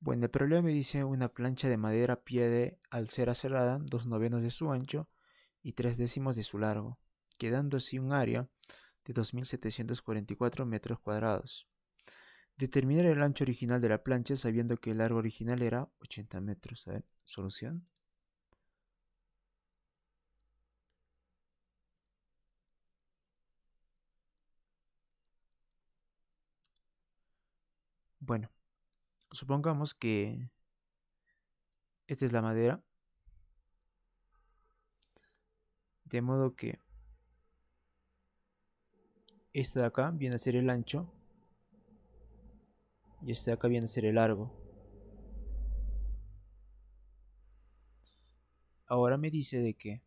Bueno, el problema me dice una plancha de madera pie al ser cerrada, dos novenos de su ancho y tres décimos de su largo, quedando así un área de 2.744 metros cuadrados. Determinar el ancho original de la plancha sabiendo que el largo original era 80 metros. A ver, solución. Bueno, supongamos que esta es la madera. De modo que esta de acá viene a ser el ancho y esta de acá viene a ser el largo. Ahora me dice de que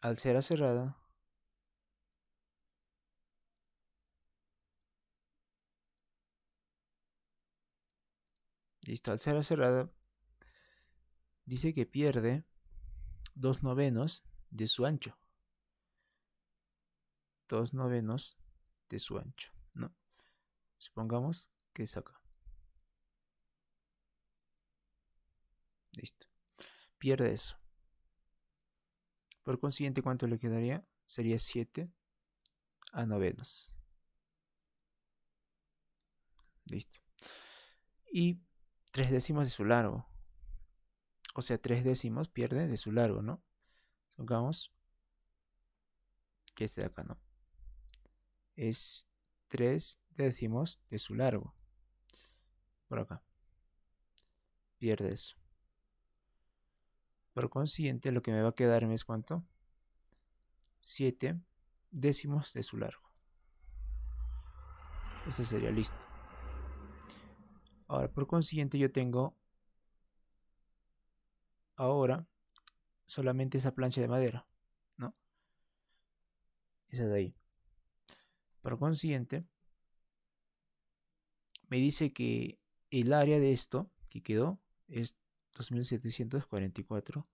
al ser cerrada Listo, al ser cerrada, dice que pierde dos novenos de su ancho. Dos novenos de su ancho, ¿no? Supongamos que es acá. Listo. Pierde eso. Por consiguiente, ¿cuánto le quedaría? Sería 7 a novenos. Listo. Y tres décimos de su largo. O sea, tres décimos pierde de su largo, ¿no? Supongamos que este de acá, ¿no? Es tres décimos de su largo. Por acá. Pierde eso. Por consiguiente, lo que me va a quedarme es cuánto? Siete décimos de su largo. ese sería listo. Ahora, por consiguiente, yo tengo ahora solamente esa plancha de madera, ¿no? Esa de ahí. Por consiguiente, me dice que el área de esto que quedó es 2744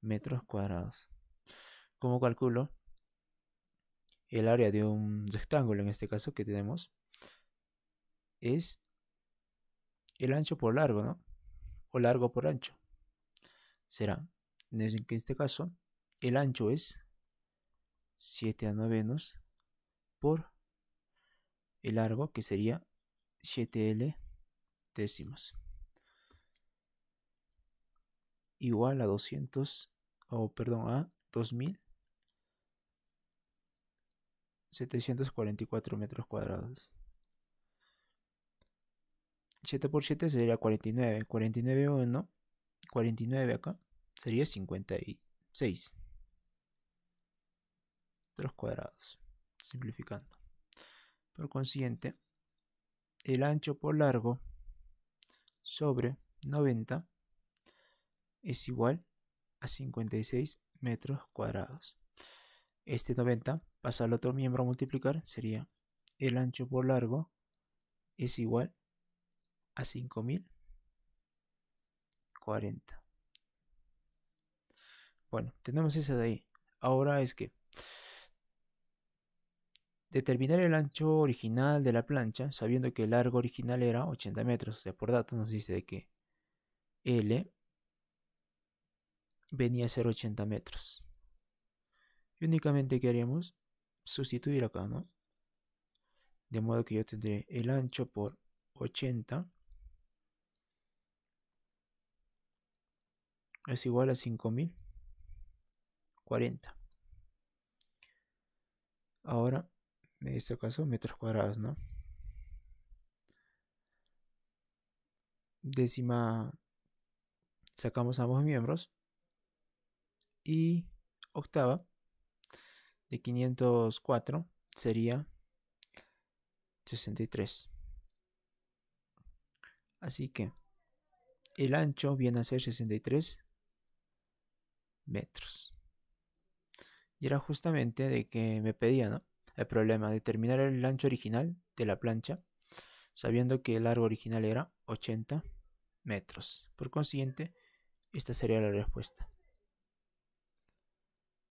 metros cuadrados. Como calculo el área de un rectángulo, en este caso que tenemos, es el ancho por largo, ¿no? O largo por ancho. Será, en este caso, el ancho es 7 a novenos por el largo, que sería 7L décimos Igual a 200, o perdón, a 2744 metros cuadrados. 7 por 7 sería 49. 49 1. 49 acá sería 56. metros cuadrados. Simplificando. Por consiguiente, el ancho por largo sobre 90 es igual a 56 metros cuadrados. Este 90 pasa al otro miembro a multiplicar, sería el ancho por largo es igual a 5040. Bueno, tenemos esa de ahí. Ahora es que determinar el ancho original de la plancha, sabiendo que el largo original era 80 metros, o sea, por datos nos dice de que L venía a ser 80 metros. Y únicamente queremos. sustituir acá, ¿no? De modo que yo tendré el ancho por 80 es igual a 5040. Ahora, en este caso, metros cuadrados, ¿no? Décima, sacamos ambos miembros. Y octava de 504 sería 63. Así que el ancho viene a ser 63 metros. Y era justamente de que me pedían El problema, de determinar el ancho original de la plancha, sabiendo que el largo original era 80 metros. Por consiguiente, esta sería la respuesta.